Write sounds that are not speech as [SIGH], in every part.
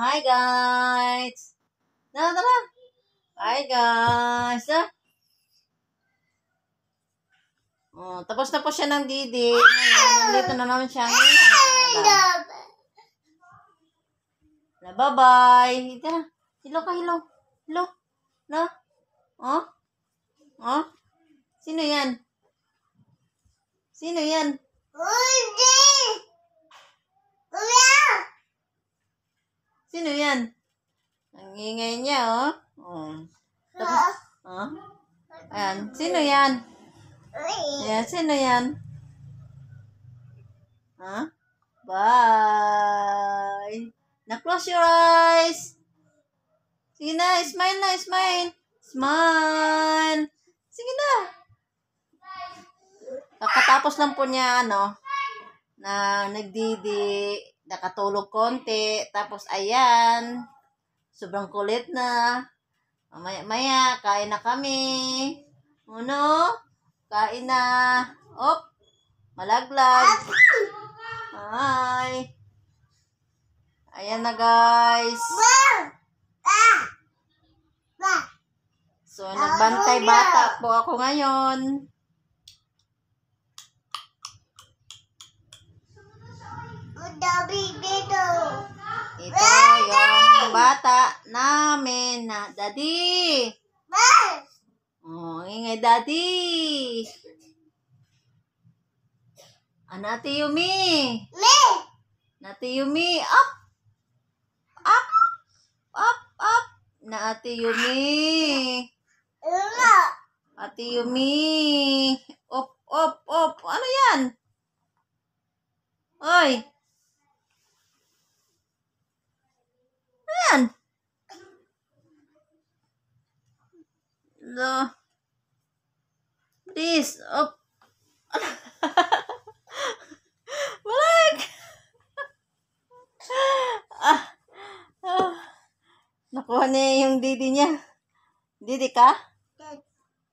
Hi guys! Na tara! Hi guys! Ah. Oh, tapos na po siya ng didi. Nandito na naman siya. Na, bye-bye. Tara. Hilo ka, hilo. Hilo. Na. Oh? Oh? Sino yan? Sino yan? Uy, Ang ingay niya, oh. Oh. Tapos, oh. Ayan. Sino yan? Ayan, sino yan? Ha? Huh? Bye! na close your eyes! Sige na, smile na, smile! Smile! Sige na! Kakatapos lang po niya, ano, na nagdidi, nakatulog konti, tapos ayan, Sobrang kulit na. Mamaya-maya, kain na kami. Uno, kain na. Op, malaglag. Hi. Ayan na guys. So, nagbantay bata po ako ngayon. Dabi dito. Ito yung bata namin na daddy. Oh, ingay daddy. Ah, Yumi. Me. Nati Yumi, up. Up. Up, up. Nati Yumi. Uma. Ati Yumi. Up, up, up. Ano yan? Oy. Ayan. Ano Lo. Please. Up. [LAUGHS] Balik! [LAUGHS] ah, ah. Nakuha niya yung didi niya. Didi ka?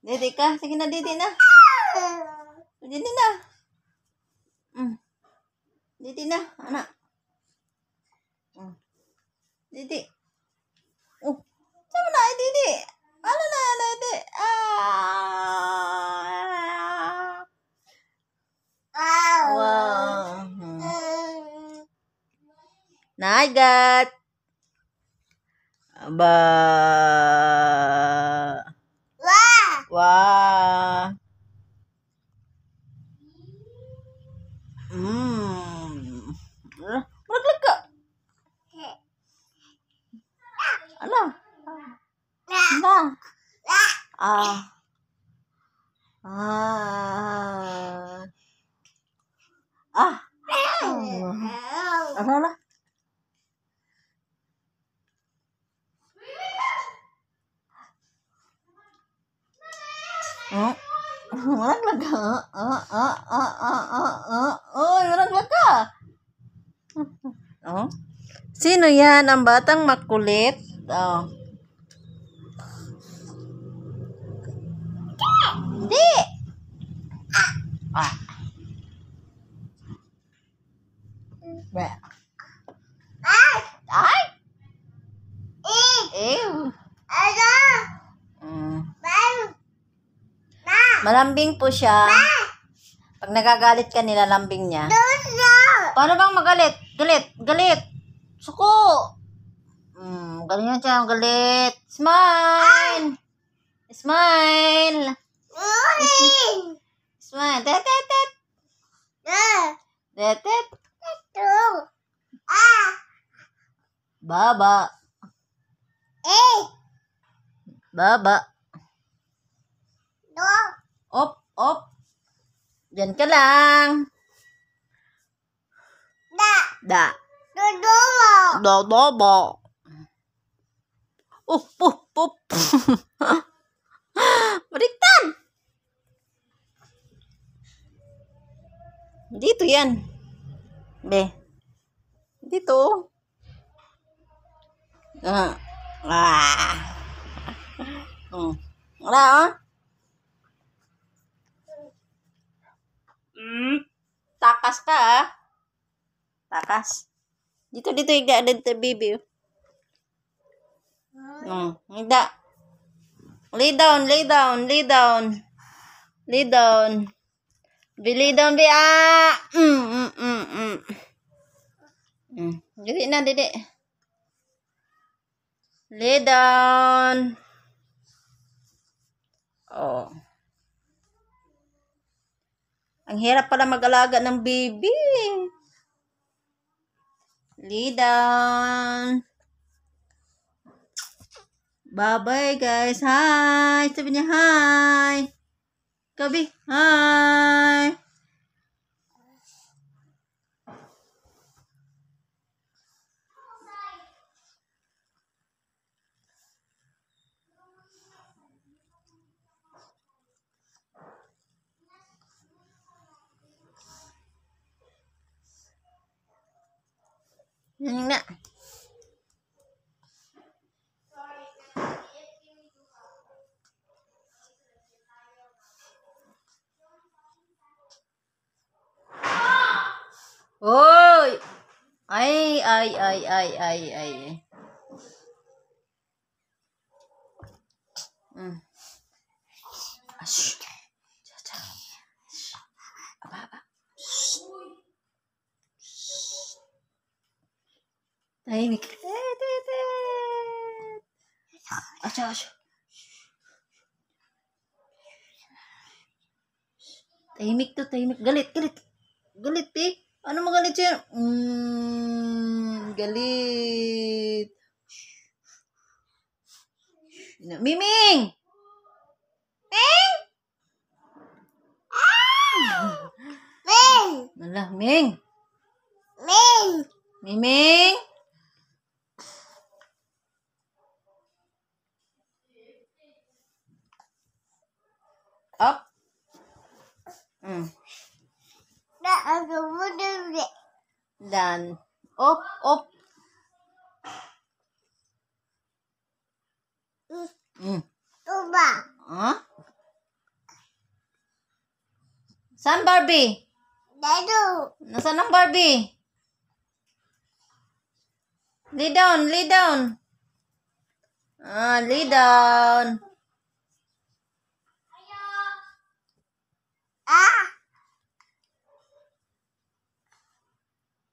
Didi ka? Sige na, didi na. Didi na. Mm. Didi na, anak. Didi, Oh, sama naik Didi, Mana nak Didi. Ah. Wow. Nagat. Ba. Ano? Nah. Nah. Ano? Ah. Ah. Ah. Ano na? orang oh, orang Oh. Sino yan? Ang batang makulit? Oh. Di. Ah! Ah! Ay. Well. Ano? Mm. Malambing po siya. Pag nagagalit ka, nilalambing niya. Paano bang magalit? Galit, galit. Suko. Hmm, galing siya. Ang galit. Smile! Smile! Uy! Smile. Tet, tet, nah. tet. Tet, tet. Ah. Baba. Eh! Baba. Op, op. Diyan ka lang. Nah. Da. Da. Dodobo. Dodobo. Uh, uh, puh. Beriktan. Dito gitu, yan. Be. Dito. Gitu. Ah. Ah. Hmm. Wala, oh. Hmm. Takas ka, ah. Takas. Dito, dito, yung dito, baby. No. Oh, Handa. Lay down, lay down, lay down. Lay down. Be lay down, be ah. Mm, mm, mm, mm. Mm. Dili na, dili. Lay down. Oh. Ang hirap pala mag-alaga ng baby. Lay down. Bye-bye, guys. Hi. Sabi niya, hi. Gabi, hi. Yan Ay, ay, ay, ay, ay. Mm. Ash. Aba, aba. Tahimik. Eh, ash, ash. Tahimik to, tahimik. Galit, galit. Galit, eh. Ano magalit siya? Mm, galit. Miming! Ming! Ah! Ming! Nala, Ming! Ming! Miming! Up. Mm. Done. Op, op. Mm. Tuba. Huh? San Barbie? Dito. Nasaan ang Barbie? Lay down, lay down. Ah, lay down.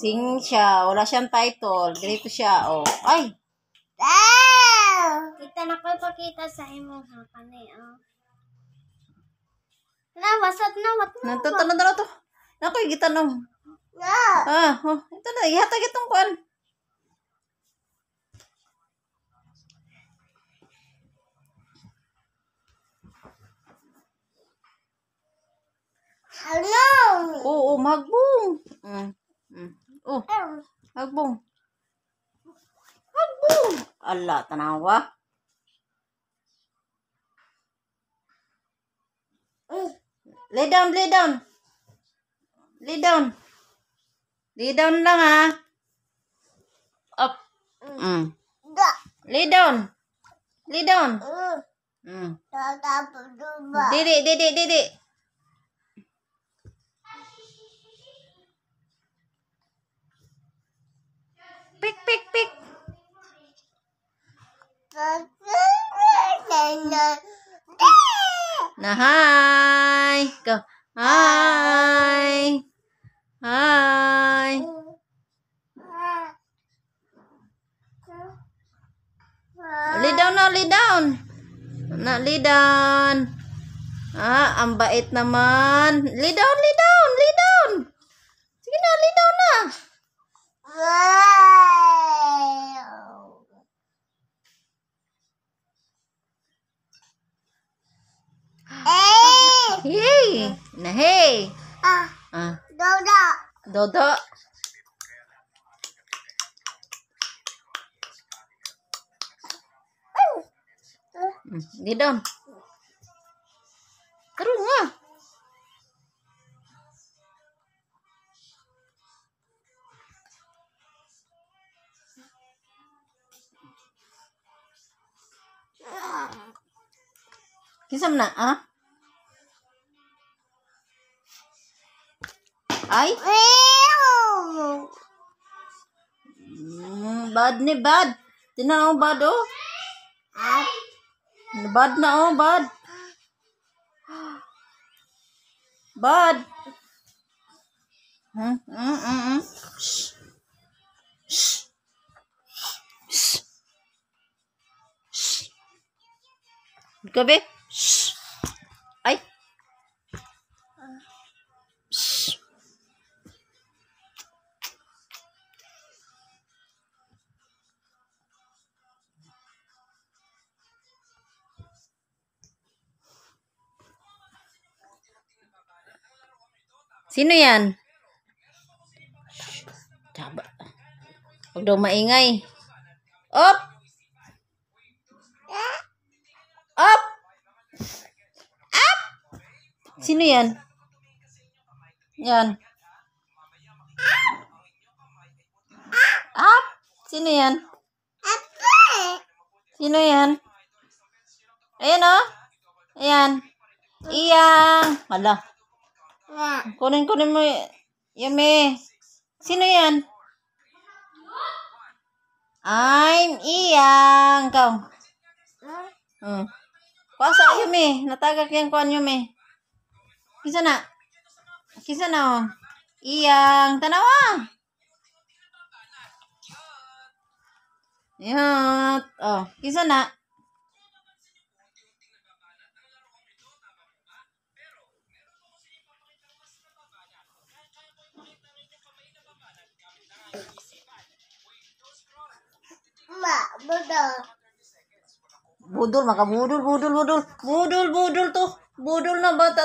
Sing siya. Wala siyang title. Ganito siya, oh. Ay! Kita na ko ipakita sa imong hapan eh, oh. Na, wasat na, wat na. Nanto, tanong na to. Nakoy, gitanong. Na. Ah, oh. Ito na, ihatag itong kuan. Hello! Oo, magbong. Mm. Mm. Oh. Agbong. Agbong. Ala, tanawa. Oh. Lay down, lay down. Lay down. Lay down lang ha. Ah. Up. Mm. mm. Lay down. Lay down. Mm. mm. Didi, didi, didi. Pik, pik, pik. Na hi. Go. Hi. Hi. Lay down na, lay down. Na, lay down. Ah, ang bait naman. Lay down, lay down, lay down. Sige na, lay down na. Hey, nah hey. Ah. Ah. Dodo. Dodo. Di oh. hmm, dom. Terus lah. Kisam na, ah? Ay? Mm, bad ni bad. Tinan ang bad, oh. Bad na, oh, bad. Bad. Mm, mm, mm, mm. Shh. Shh. Shh. Shh. Gabi. ấy Sino yan? Taba. Huwag daw maingay. Op! Sino yan? Yan. Ah! Sino yan? Sino yan? Ayan o. Oh. Ayan. Iyang. Hala. Kunin-kunin mo. Yummy. Sino yan? I'm Iyang. Ikaw. Hmm. Kuasa Yumi. Nataga yan kuan Yumi. Kisa na. Kisa na oh. Iyang ah. Yat. Oh, kisa na. budul Budul, maka budul budul budul budul budul tuh budul na bata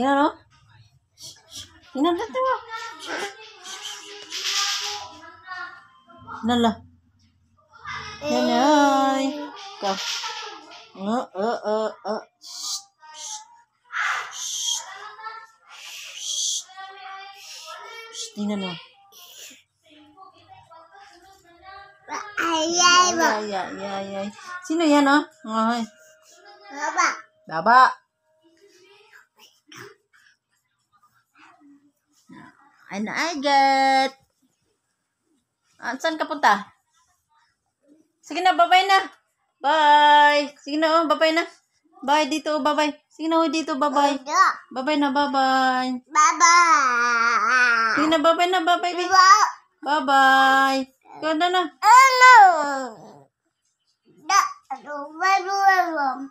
일어나 일어나 뜨거 일어나 일어나 go ờ ờ ờ ờ đi nào nào ai ai vậy ai ai ai xin được nha nó rồi bà bà And I get... Ah, saan ka punta? Sige na, bye na. Bye. Sige na, oh, bye na. Bye dito, oh, bye-bye. Sige na, oh, dito, bye-bye. Bye-bye na, bye-bye. bye Sige na, bye-bye na, bye-bye. Bye-bye. Ganda na. Ano? Da, ano,